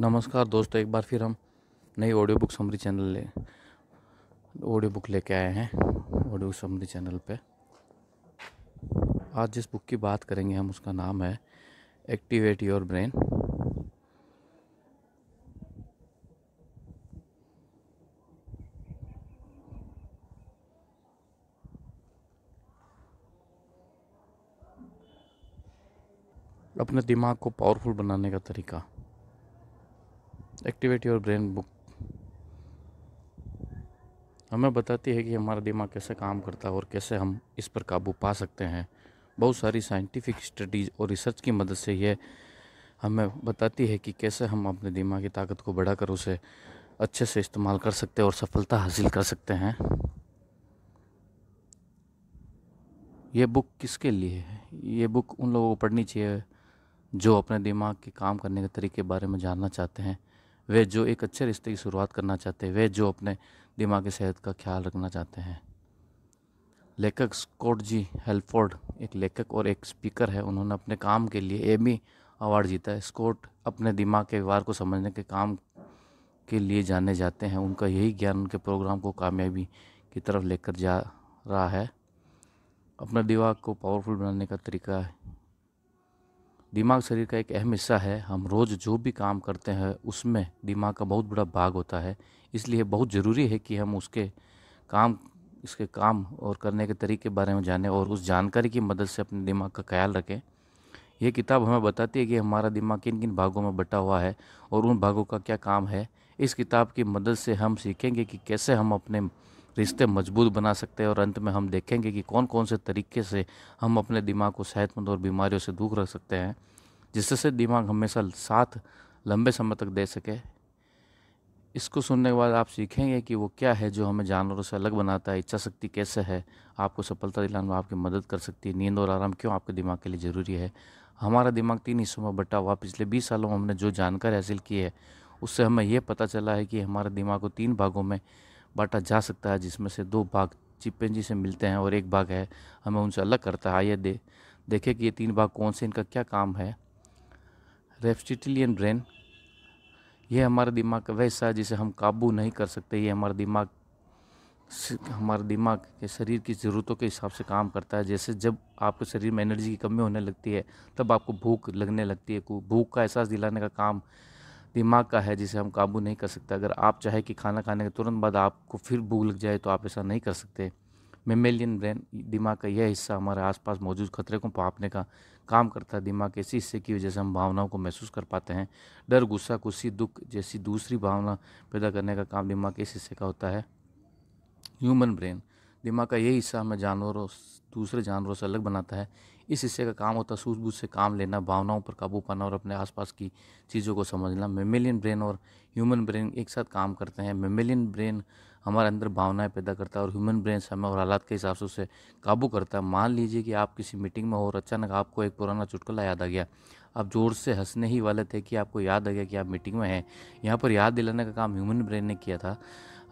नमस्कार दोस्तों एक बार फिर हम नई ऑडियो बुक समरी चैनल ले ऑडियो बुक लेके आए हैं ऑडियो समरी चैनल पे आज जिस बुक की बात करेंगे हम उसका नाम है एक्टिवेट योर ब्रेन अपने दिमाग को पावरफुल बनाने का तरीका एक्टिवेट योर ब्रेन बुक हमें बताती है कि हमारा दिमाग कैसे काम करता है और कैसे हम इस पर काबू पा सकते हैं बहुत सारी साइंटिफिक स्टडीज़ और रिसर्च की मदद से यह हमें बताती है कि कैसे हम अपने दिमाग की ताकत को बढ़ाकर उसे अच्छे से इस्तेमाल कर सकते हैं और सफलता हासिल कर सकते हैं ये बुक किसके लिए है ये बुक उन लोगों को पढ़नी चाहिए जो अपने दिमाग के काम करने के तरीके के बारे में जानना चाहते हैं वे जो एक अच्छे रिश्ते की शुरुआत करना चाहते हैं वे जो अपने दिमागी सेहत का ख्याल रखना चाहते हैं लेखक स्कॉट जी हेल्फोर्ड एक लेखक और एक स्पीकर है उन्होंने अपने काम के लिए एमी अवार्ड जीता है स्कॉट अपने दिमाग के व्यवहार को समझने के काम के लिए जाने जाते हैं उनका यही ज्ञान उनके प्रोग्राम को कामयाबी की तरफ लेकर जा रहा है अपने दिमाग को पावरफुल बनाने का तरीका दिमाग शरीर का एक अहम हिस्सा है हम रोज़ जो भी काम करते हैं उसमें दिमाग का बहुत बड़ा भाग होता है इसलिए बहुत ज़रूरी है कि हम उसके काम इसके काम और करने के तरीके बारे में जानें और उस जानकारी की मदद से अपने दिमाग का ख्याल रखें यह किताब हमें बताती है कि हमारा दिमाग किन किन भागों में बटा हुआ है और उन भागों का क्या काम है इस किताब की मदद से हम सीखेंगे कि कैसे हम अपने रिश्ते मजबूत बना सकते हैं और अंत में हम देखेंगे कि कौन कौन से तरीके से हम अपने दिमाग को सेहतमंद और बीमारियों से दूर रख सकते हैं जिससे दिमाग हमेशा साथ लंबे समय तक दे सके इसको सुनने के बाद आप सीखेंगे कि वो क्या है जो हमें जानवरों से अलग बनाता है इच्छा शक्ति कैसे है आपको सफलता दिलाने में आपकी मदद कर सकती है नींद और आराम क्यों आपके दिमाग के लिए ज़रूरी है हमारा दिमाग तीन हिस्सों में बटा हुआ पिछले बीस सालों में हमने जो जानकारी हासिल की है उससे हमें यह पता चला है कि हमारे दिमाग को तीन भागों में बांटा जा सकता है जिसमें से दो भाग जी से मिलते हैं और एक भाग है हमें उनसे अलग करता है आइए दे देखें कि ये तीन भाग कौन से इनका क्या काम है रेप्सिटिलियन ब्रेन ये हमारे दिमाग का वह हिस्सा है जिसे हम काबू नहीं कर सकते ये हमारा दिमाग हमारे दिमाग के शरीर की ज़रूरतों के हिसाब से काम करता है जैसे जब आपके शरीर में एनर्जी की कमी होने लगती है तब आपको भूख लगने लगती है भूख का एहसास दिलाने का काम दिमाग का है जिसे हम काबू नहीं कर सकते अगर आप चाहे कि खाना खाने के तुरंत बाद आपको फिर भूख लग जाए तो आप ऐसा नहीं कर सकते मेमेलियन ब्रेन दिमाग का यह हिस्सा हमारे आसपास मौजूद खतरे को पापने का काम करता है दिमाग के इसी हिस्से की वजह से हम भावनाओं को महसूस कर पाते हैं डर गुस्सा खुशी दुख जैसी दूसरी भावना पैदा करने का काम दिमाग के इस हिस्से का होता है ह्यूमन ब्रेन दिमाग का यही हिस्सा हमें जानवरों दूसरे जानवरों से अलग बनाता है इस हिस्से का काम होता है सूझबूझ से काम लेना भावनाओं पर काबू पाना और अपने आसपास की चीज़ों को समझना मेमेलियन ब्रेन और ह्यूमन ब्रेन एक साथ काम करते हैं मेमेलियन ब्रेन हमारे अंदर भावनाएं पैदा करता है और ह्यूमन ब्रेन समय और हालात के हिसाब से उसे काबू करता है मान लीजिए कि आप किसी मीटिंग में हो और अचानक आपको एक पुराना चुटकुला याद आ गया आप ज़ोर से हंसने ही वाले थे कि आपको याद आ गया कि आप मीटिंग में हैं यहाँ पर याद दिलाने का काम ह्यूमन ब्रेन ने किया था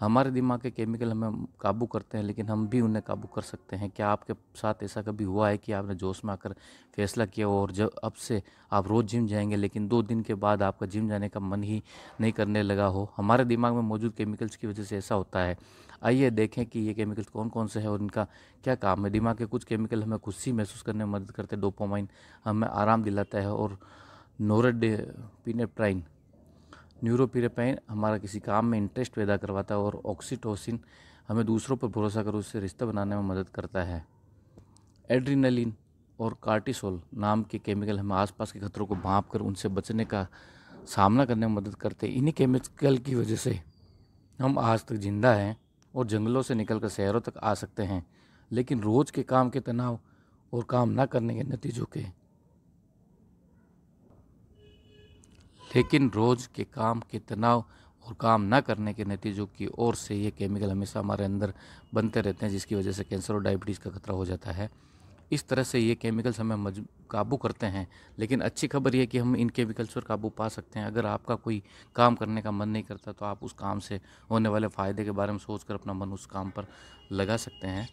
हमारे दिमाग के केमिकल हमें काबू करते हैं लेकिन हम भी उन्हें काबू कर सकते हैं क्या आपके साथ ऐसा कभी हुआ है कि आपने जोश में आकर फैसला किया और जब अब से आप रोज़ जिम जाएंगे लेकिन दो दिन के बाद आपका जिम जाने का मन ही नहीं करने लगा हो हमारे दिमाग में मौजूद केमिकल्स की वजह से ऐसा होता है आइए देखें कि ये केमिकल्स कौन कौन से हैं और इनका क्या काम है दिमाग के कुछ केमिकल हमें खुशी महसूस करने में मदद करते हैं डोपोमाइन हमें आराम दिलाता है और नोरेड पिनेप्राइन न्यूरोपिरेपाइन हमारा किसी काम में इंटरेस्ट पैदा करवाता है और ऑक्सीटोसिन हमें दूसरों पर भरोसा कर उससे रिश्ता बनाने में मदद करता है एड्रीनलिन और कार्टिसोल नाम के केमिकल हमें आसपास के खतरों को भाँप कर उनसे बचने का सामना करने में मदद करते हैं इन्हीं केमिकल की वजह से हम आज तक जिंदा हैं और जंगलों से निकल शहरों तक आ सकते हैं लेकिन रोज़ के काम के तनाव और काम ना करने के नतीजों के लेकिन रोज़ के काम के तनाव और काम ना करने के नतीजों की ओर से ये केमिकल हमेशा हमारे अंदर बनते रहते हैं जिसकी वजह से कैंसर और डायबिटीज़ का खतरा हो जाता है इस तरह से ये केमिकल्स हमें मज काबू करते हैं लेकिन अच्छी खबर यह कि हम इन केमिकल्स पर काबू पा सकते हैं अगर आपका कोई काम करने का मन नहीं करता तो आप उस काम से होने वाले फ़ायदे के बारे में सोच कर अपना मन उस काम पर लगा सकते हैं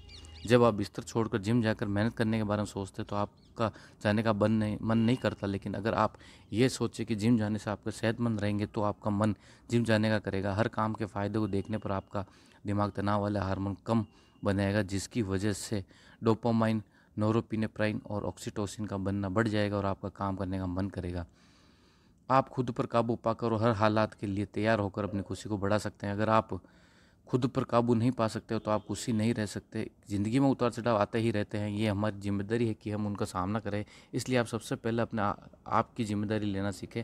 जब आप बिस्तर छोड़कर जिम जाकर मेहनत करने के बारे में सोचते तो आपका जाने का मन नहीं मन नहीं करता लेकिन अगर आप ये सोचें कि जिम जाने से आपके सेहतमंद रहेंगे तो आपका मन जिम जाने का करेगा हर काम के फ़ायदे को देखने पर आपका दिमाग तनाव वाला हार्मोन कम बनाएगा जिसकी वजह से डोपोमाइन नोरोपिनेप्राइन और ऑक्सीटोसिन का बनना बढ़ जाएगा और आपका काम करने का मन करेगा आप खुद पर काबू पाकर और हर हालात के लिए तैयार होकर अपनी खुशी को बढ़ा सकते हैं अगर आप खुद पर काबू नहीं पा सकते हो तो आप खुशी नहीं रह सकते ज़िंदगी में उतार चढ़ाव आते ही रहते हैं ये हमारी जिम्मेदारी है कि हम उनका सामना करें इसलिए आप सबसे पहले अपने आपकी जिम्मेदारी लेना सीखें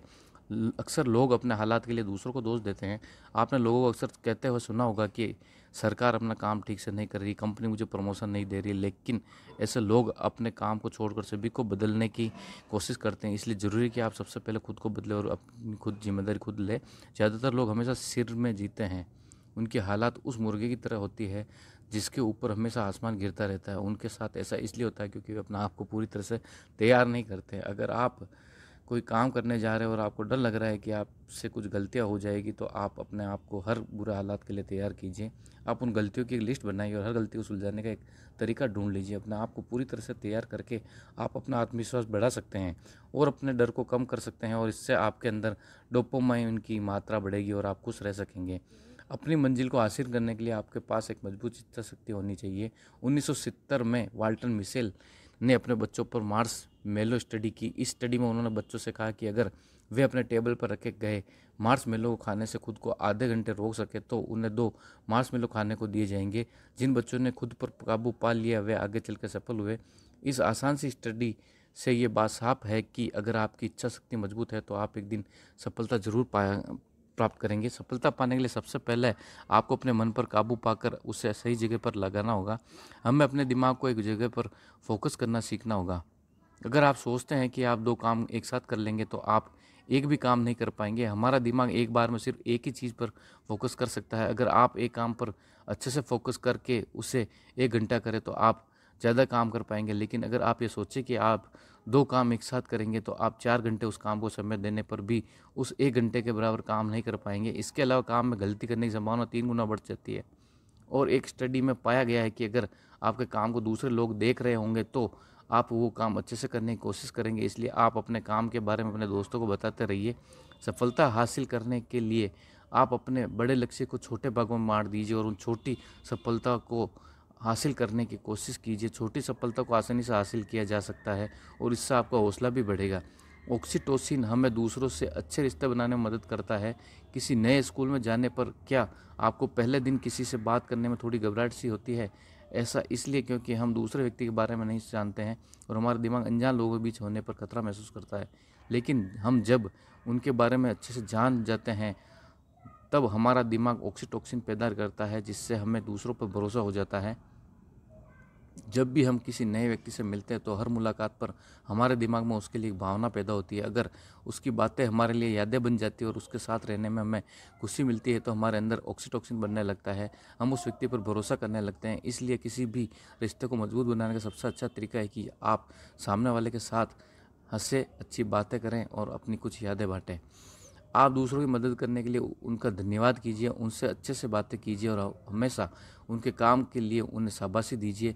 अक्सर लोग अपने हालात के लिए दूसरों को दोष देते हैं आपने लोगों को अक्सर कहते हुए सुना होगा कि सरकार अपना काम ठीक से नहीं कर रही कंपनी मुझे प्रमोशन नहीं दे रही लेकिन ऐसे लोग अपने काम को छोड़कर सभी को बदलने की कोशिश करते हैं इसलिए ज़रूरी है कि आप सबसे पहले खुद को बदले और अपनी खुद जिम्मेदारी खुद लें ज़्यादातर लोग हमेशा सिर में जीते हैं उनकी हालात उस मुर्गे की तरह होती है जिसके ऊपर हमेशा आसमान गिरता रहता है उनके साथ ऐसा इसलिए होता है क्योंकि वे अपना आप को पूरी तरह से तैयार नहीं करते अगर आप कोई काम करने जा रहे हो और आपको डर लग रहा है कि आपसे कुछ गलतियाँ हो जाएगी तो आप अपने आप को हर बुरे हालात के लिए तैयार कीजिए आप उन गलतियों की एक लिस्ट बनाइए और हर गलती को सुलझाने का एक तरीका ढूंढ लीजिए अपने आप को पूरी तरह से तैयार करके आप अपना आत्मविश्वास बढ़ा सकते हैं और अपने डर को कम कर सकते हैं और इससे आपके अंदर डोपोमाइन की मात्रा बढ़ेगी और आप खुश रह सकेंगे अपनी मंजिल को हासिल करने के लिए आपके पास एक मजबूत इच्छा शक्ति होनी चाहिए 1970 में वाल्टन मिसेल ने अपने बच्चों पर मार्स मेलो स्टडी की इस स्टडी में उन्होंने बच्चों से कहा कि अगर वे अपने टेबल पर रखे गए मार्स मेलो को खाने से खुद को आधे घंटे रोक सके तो उन्हें दो मार्स मेलो खाने को दिए जाएंगे जिन बच्चों ने खुद पर काबू पा लिया वे आगे चल सफल हुए इस आसान सी स्टडी से ये बात साफ है कि अगर आपकी इच्छा शक्ति मजबूत है तो आप एक दिन सफलता जरूर पाया प्राप्त करेंगे सफलता पाने के लिए सबसे पहले आपको अपने मन पर काबू पाकर उसे सही जगह पर लगाना होगा हमें अपने दिमाग को एक जगह पर फोकस करना सीखना होगा अगर आप सोचते हैं कि आप दो काम एक साथ कर लेंगे तो आप एक भी काम नहीं कर पाएंगे हमारा दिमाग एक बार में सिर्फ एक ही चीज़ पर फोकस कर सकता है अगर आप एक काम पर अच्छे से फोकस करके उसे एक घंटा करें तो आप ज़्यादा काम कर पाएंगे लेकिन अगर आप ये सोचें कि आप दो काम एक साथ करेंगे तो आप चार घंटे उस काम को समय देने पर भी उस एक घंटे के बराबर काम नहीं कर पाएंगे इसके अलावा काम में गलती करने की संभावना तीन गुना बढ़ जाती है और एक स्टडी में पाया गया है कि अगर आपके काम को दूसरे लोग देख रहे होंगे तो आप वो काम अच्छे से करने की कोशिश करेंगे इसलिए आप अपने काम के बारे में अपने दोस्तों को बताते रहिए सफलता हासिल करने के लिए आप अपने बड़े लक्ष्य को छोटे भागों में मार दीजिए और उन छोटी सफलता को हासिल करने की कोशिश कीजिए छोटी सफलता को आसानी से हासिल किया जा सकता है और इससे आपका हौसला भी बढ़ेगा ऑक्सीटोसिन हमें दूसरों से अच्छे रिश्ते बनाने में मदद करता है किसी नए स्कूल में जाने पर क्या आपको पहले दिन किसी से बात करने में थोड़ी घबराहट सी होती है ऐसा इसलिए क्योंकि हम दूसरे व्यक्ति के बारे में नहीं जानते हैं और हमारा दिमाग अनजान लोगों के बीच होने पर खतरा महसूस करता है लेकिन हम जब उनके बारे में अच्छे से जान जाते हैं तब हमारा दिमाग ऑक्सीटोक्सिन पैदा करता है जिससे हमें दूसरों पर भरोसा हो जाता है जब भी हम किसी नए व्यक्ति से मिलते हैं तो हर मुलाकात पर हमारे दिमाग में उसके लिए एक भावना पैदा होती है अगर उसकी बातें हमारे लिए यादें बन जाती है और उसके साथ रहने में हमें खुशी मिलती है तो हमारे अंदर ऑक्सीटोक्सिन बनने लगता है हम उस व्यक्ति पर भरोसा करने लगते हैं इसलिए किसी भी रिश्ते को मजबूत बनाने का सबसे अच्छा तरीका है कि आप सामने वाले के साथ हंसे अच्छी बातें करें और अपनी कुछ यादें बाँटें आप दूसरों की मदद करने के लिए उनका धन्यवाद कीजिए उनसे अच्छे से बातें कीजिए और हमेशा उनके काम के लिए उन्हें शाबाशी दीजिए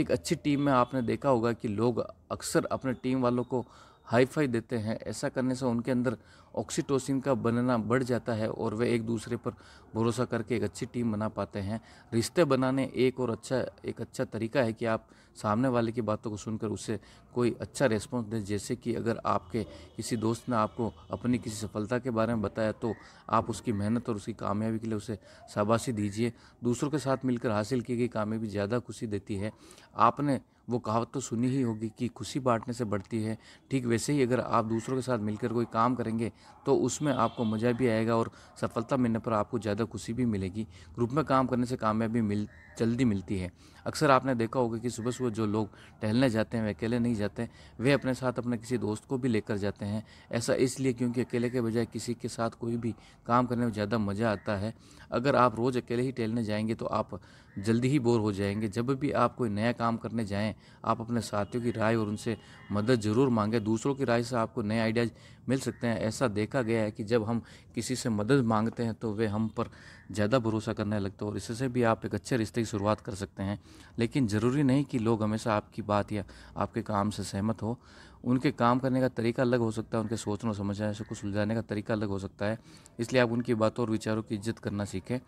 एक अच्छी टीम में आपने देखा होगा कि लोग अक्सर अपने टीम वालों को हाई फाई देते हैं ऐसा करने से उनके अंदर ऑक्सीटोसिन का बनना बढ़ जाता है और वे एक दूसरे पर भरोसा करके एक अच्छी टीम बना पाते हैं रिश्ते बनाने एक और अच्छा एक अच्छा तरीका है कि आप सामने वाले की बातों को सुनकर उसे कोई अच्छा रेस्पॉन्स दें जैसे कि अगर आपके किसी दोस्त ने आपको अपनी किसी सफलता के बारे में बताया तो आप उसकी मेहनत और उसकी कामयाबी के लिए उसे शाबाशी दीजिए दूसरों के साथ मिलकर हासिल की गई कामयाबी ज़्यादा खुशी देती है आपने वो कहावत तो सुनी ही होगी कि खुशी बांटने से बढ़ती है ठीक वैसे ही अगर आप दूसरों के साथ मिलकर कोई काम करेंगे तो उसमें आपको मज़ा भी आएगा और सफलता मिलने पर आपको ज़्यादा खुशी भी मिलेगी ग्रुप में काम करने से कामयाबी मिल जल्दी मिलती है अक्सर आपने देखा होगा कि सुबह सुबह जो लोग टहलने जाते हैं वे अकेले नहीं जाते वे अपने साथ अपने किसी दोस्त को भी लेकर जाते हैं ऐसा इसलिए क्योंकि अकेले के बजाय किसी के साथ कोई भी काम करने में ज़्यादा मज़ा आता है अगर आप रोज़ अकेले ही टहलने जाएंगे तो आप जल्दी ही बोर हो जाएंगे जब भी आप कोई नया काम करने जाएँ आप अपने साथियों की राय और उनसे मदद ज़रूर मांगें दूसरों की राय से आपको नए आइडियाज़ मिल सकते हैं ऐसा देखा गया है कि जब हम किसी से मदद मांगते हैं तो वे हम पर ज़्यादा भरोसा करने लगते हैं और इससे भी आप एक अच्छे रिश्ते की शुरुआत कर सकते हैं लेकिन ज़रूरी नहीं कि लोग हमेशा आपकी बात या आपके काम से सहमत हो उनके काम करने का तरीका अलग हो सकता है उनके सोचने समझने से कुछ सुलझाने का तरीका अलग हो सकता है इसलिए आप उनकी बातों और विचारों की इज्जत करना सीखें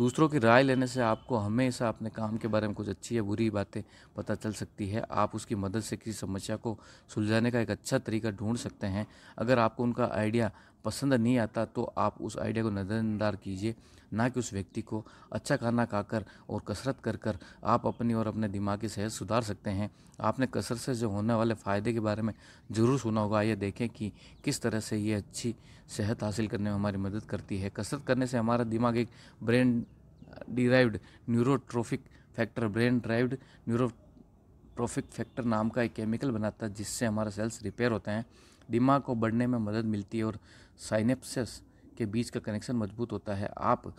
दूसरों की राय लेने से आपको हमेशा अपने काम के बारे में कुछ अच्छी या बुरी बातें पता चल सकती है आप उसकी मदद से किसी समस्या को सुलझाने का एक अच्छा तरीका ढूंढ सकते हैं अगर आपको उनका आइडिया पसंद नहीं आता तो आप उस आइडिया को नज़रअंदाज कीजिए ना कि उस व्यक्ति को अच्छा खाना खाकर और कसरत कर कर आप अपनी और अपने दिमाग की सेहत सुधार सकते हैं आपने कसरत से जो होने वाले फ़ायदे के बारे में ज़रूर सुना होगा ये देखें कि किस तरह से ये अच्छी सेहत हासिल करने में हमारी मदद करती है कसरत करने से हमारा दिमाग एक brain derived neurotrophic factor brain derived neuro factor नाम का एक केमिकल बनाता है जिससे हमारा सेल्स रिपेयर होते हैं दिमाग को बढ़ने में मदद मिलती है और साइनेप्सिस के बीच का कनेक्शन मजबूत होता है आप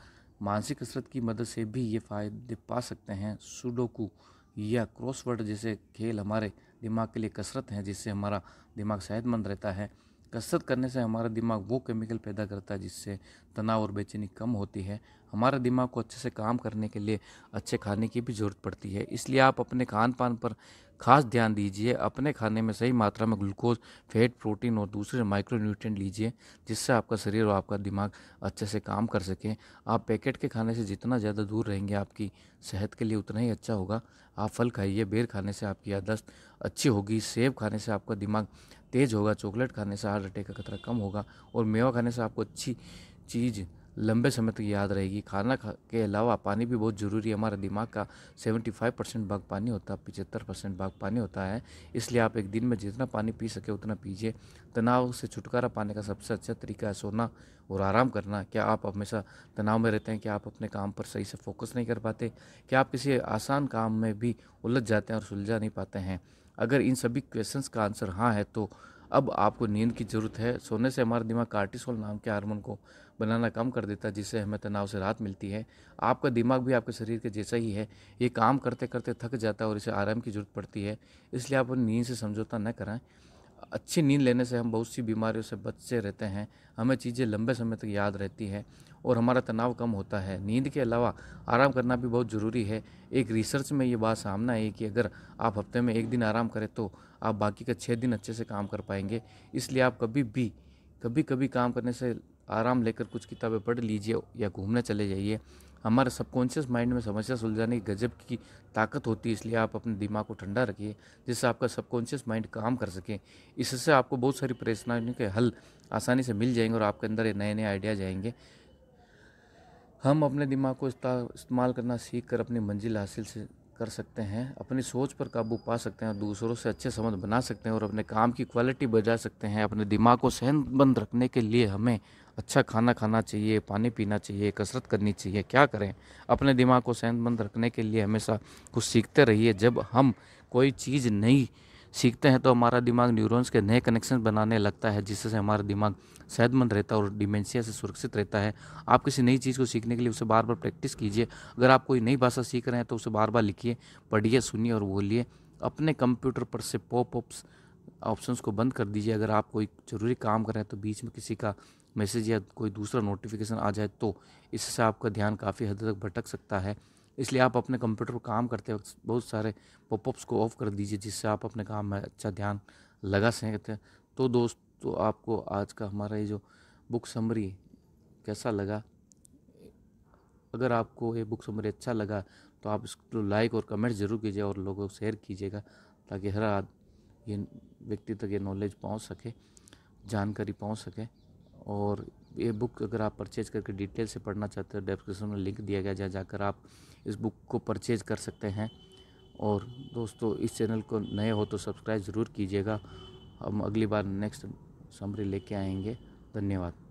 मानसिक कसरत की मदद से भी ये फायदे पा सकते हैं सुडोकू या क्रॉसवर्ड जैसे खेल हमारे दिमाग के लिए कसरत हैं जिससे हमारा दिमाग सेहतमंद रहता है कसरत करने से हमारा दिमाग वो केमिकल पैदा करता है जिससे तनाव और बेचैनी कम होती है हमारे दिमाग को अच्छे से काम करने के लिए अच्छे खाने की भी ज़रूरत पड़ती है इसलिए आप अपने खान पान पर खास ध्यान दीजिए अपने खाने में सही मात्रा में ग्लूकोज फैट प्रोटीन और दूसरे माइक्रो न्यूट्रिएंट लीजिए जिससे आपका शरीर और आपका दिमाग अच्छे से काम कर सके आप पैकेट के खाने से जितना ज़्यादा दूर रहेंगे आपकी सेहत के लिए उतना ही अच्छा होगा आप फल खाइए बेर खाने से आपकी याददाश्त अच्छी होगी सेब खाने से आपका दिमाग तेज़ होगा चॉकलेट खाने से हार्ट अटैक का खतरा कम होगा और मेवा खाने से आपको अच्छी चीज़ लंबे समय तक याद रहेगी खाना खा के अलावा पानी भी बहुत ज़रूरी है हमारा दिमाग का 75 परसेंट भाग पानी होता है पिचहत्तर परसेंट भाग पानी होता है इसलिए आप एक दिन में जितना पानी पी सके उतना पीजिए तनाव से छुटकारा पाने का सबसे अच्छा तरीका है सोना और आराम करना क्या आप हमेशा तनाव में रहते हैं क्या आप अपने काम पर सही से फोकस नहीं कर पाते क्या आप किसी आसान काम में भी उलझ जाते हैं और सुलझा नहीं पाते हैं अगर इन सभी क्वेश्चंस का आंसर हाँ है तो अब आपको नींद की ज़रूरत है सोने से हमारा दिमाग कार्टिसोल नाम के हार्मोन को बनाना कम कर देता है जिससे हमें तनाव से राहत मिलती है आपका दिमाग भी आपके शरीर के जैसा ही है ये काम करते करते थक जाता है और इसे आराम की ज़रूरत पड़ती है इसलिए आप नींद से समझौता न कराएं अच्छी नींद लेने से हम बहुत सी बीमारियों से बचे रहते हैं हमें चीज़ें लंबे समय तक याद रहती है और हमारा तनाव कम होता है नींद के अलावा आराम करना भी बहुत ज़रूरी है एक रिसर्च में ये बात सामना आई कि अगर आप हफ्ते में एक दिन आराम करें तो आप बाकी का छः दिन अच्छे से काम कर पाएंगे इसलिए आप कभी भी कभी कभी काम करने से आराम लेकर कुछ किताबें पढ़ लीजिए या घूमने चले जाइए हमारे सबकॉन्शियस माइंड में समस्या सुलझाने की गजब की ताकत होती है इसलिए आप अपने दिमाग को ठंडा रखिए जिससे आपका सबकॉन्शियस माइंड काम कर सके इससे आपको बहुत सारी परेशानियों के हल आसानी से मिल जाएंगे और आपके अंदर नए नए आइडियाज आएंगे हम अपने दिमाग को इस्तेमाल करना सीख कर अपनी मंजिल हासिल से कर सकते हैं अपनी सोच पर काबू पा सकते हैं और दूसरों से अच्छे संबंध बना सकते हैं और अपने काम की क्वालिटी बजा सकते हैं अपने दिमाग को सेहतमंद रखने के लिए हमें अच्छा खाना खाना चाहिए पानी पीना चाहिए कसरत करनी चाहिए क्या करें अपने दिमाग को सेहतमंद रखने के लिए हमेशा कुछ सीखते रहिए जब हम कोई चीज़ नई सीखते हैं तो हमारा दिमाग न्यूरॉन्स के नए कनेक्शन बनाने लगता है जिससे हमारा दिमाग सेहतमंद रहता है और डिमेंशिया से सुरक्षित रहता है आप किसी नई चीज़ को सीखने के लिए उसे बार बार प्रैक्टिस कीजिए अगर आप कोई नई भाषा सीख रहे हैं तो उसे बार बार लिखिए पढ़िए सुनिए और बोलिए अपने कंप्यूटर पर से पॉप ऑप्स ऑप्शन को बंद कर दीजिए अगर आप कोई ज़रूरी काम कर रहे हैं तो बीच में किसी का मैसेज या कोई दूसरा नोटिफिकेशन आ जाए तो इससे आपका ध्यान काफ़ी हद तक भटक सकता है इसलिए आप अपने कंप्यूटर पर काम करते वक्त बहुत सारे पॉपअप्स को ऑफ कर दीजिए जिससे आप अपने काम में अच्छा ध्यान लगा सकते तो दोस्त तो आपको आज का हमारा ये जो बुक समरी कैसा लगा अगर आपको ये बुक समरी अच्छा लगा तो आप इसको लाइक और कमेंट ज़रूर कीजिए और लोगों को शेयर कीजिएगा ताकि हर आद ये व्यक्ति तक ये नॉलेज पहुंच सके जानकारी पहुंच सके और ये बुक अगर आप परचेज करके डिटेल से पढ़ना चाहते हैं डिस्क्रिप्शन में लिंक दिया गया जहाँ जाकर आप इस बुक को परचेज कर सकते हैं और दोस्तों इस चैनल को नए हो तो सब्सक्राइब ज़रूर कीजिएगा हम अगली बार नेक्स्ट समरी लेके आएंगे धन्यवाद